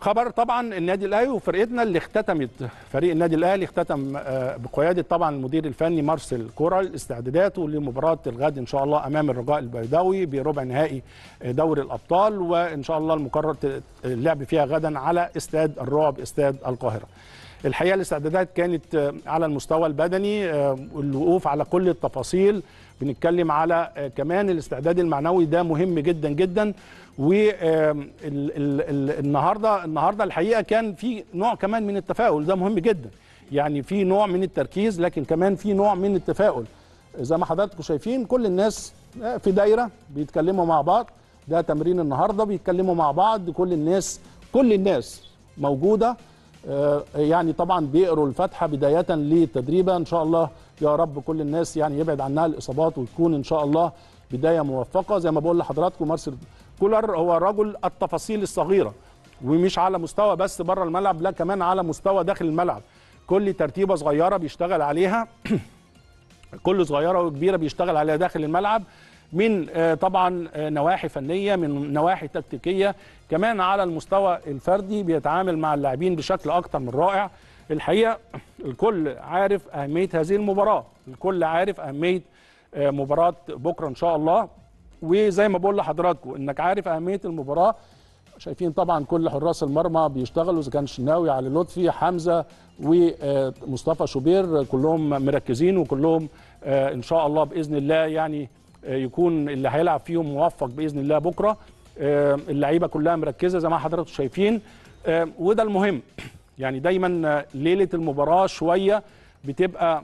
خبر طبعا النادي الاهلي وفرقتنا اللي اختتمت فريق النادي الاهلي اختتم آه، بقياده طبعا المدير الفني مارسيل كورال استعداداته لمباراه الغد ان شاء الله امام الرجاء البيضاوي بربع نهائي آه، دوري الابطال وان شاء الله المقرر اللعب فيها غدا على استاد الرعب استاد القاهره. الحقيقه الاستعدادات كانت آه، على المستوى البدني آه، الوقوف على كل التفاصيل بنتكلم على آه، كمان الاستعداد المعنوي ده مهم جدا جدا والنهارده النهارده الحقيقه كان في نوع كمان من التفاؤل ده مهم جدا يعني في نوع من التركيز لكن كمان في نوع من التفاؤل زي ما حضراتكم شايفين كل الناس في دايره بيتكلموا مع بعض ده تمرين النهارده بيتكلموا مع بعض كل الناس كل الناس موجوده آه، يعني طبعا بيقروا الفاتحه بدايه لتدريبها ان شاء الله يا رب كل الناس يعني يبعد عنها الاصابات وتكون ان شاء الله بدايه موفقه زي ما بقول لحضراتكم مارسيل كولر هو رجل التفاصيل الصغيره ومش على مستوى بس بره الملعب لا كمان على مستوى داخل الملعب كل ترتيبه صغيره بيشتغل عليها كل صغيره وكبيره بيشتغل عليها داخل الملعب من آه، طبعا آه، نواحي فنيه من نواحي تكتيكيه كمان على المستوى الفردي بيتعامل مع اللاعبين بشكل اكتر من رائع الحقيقه الكل عارف اهميه هذه المباراه الكل عارف اهميه آه، مباراه بكره ان شاء الله وزي ما بقول لحضراتكم انك عارف اهميه المباراه شايفين طبعا كل حراس المرمى بيشتغلوا اذا كان شناوي علي لطفي حمزه ومصطفى شوبير كلهم مركزين وكلهم ان شاء الله باذن الله يعني آه، يكون اللي هيلعب فيهم موفق باذن الله بكره آه، اللعيبه كلها مركزه زي ما حضراتكم شايفين آه، وده المهم يعني دايما ليله المباراه شويه بتبقى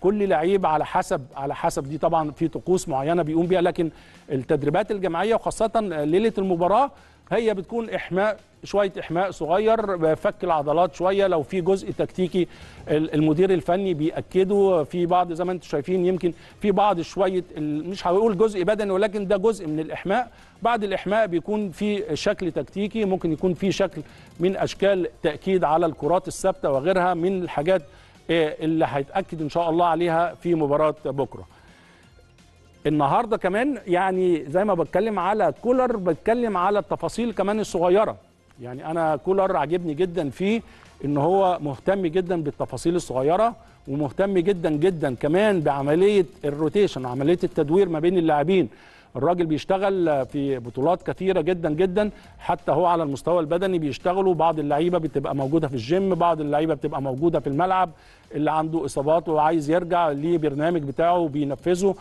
كل لعيب على حسب على حسب دي طبعا في طقوس معينه بيقوم بيها لكن التدريبات الجماعيه وخاصه ليله المباراه هي بتكون احماء شويه احماء صغير بفك العضلات شويه لو في جزء تكتيكي المدير الفني بياكده في بعض زي ما انتم شايفين يمكن في بعض شويه مش هقول جزء بدني ولكن ده جزء من الاحماء بعد الاحماء بيكون في شكل تكتيكي ممكن يكون في شكل من اشكال تاكيد على الكرات الثابته وغيرها من الحاجات آه، اللي هيتاكد ان شاء الله عليها في مباراه بكره النهارده كمان يعني زي ما بتكلم على كولر بتكلم على التفاصيل كمان الصغيره يعني انا كولر عاجبني جدا فيه ان هو مهتم جدا بالتفاصيل الصغيره ومهتم جدا جدا كمان بعمليه الروتيشن عمليه التدوير ما بين اللاعبين الراجل بيشتغل في بطولات كثيره جدا جدا حتى هو على المستوى البدني بيشتغلوا بعض اللعيبه بتبقى موجوده في الجيم بعض اللعيبه بتبقى موجوده في الملعب اللي عنده اصابات وعايز يرجع ليه برنامج بتاعه بينفذه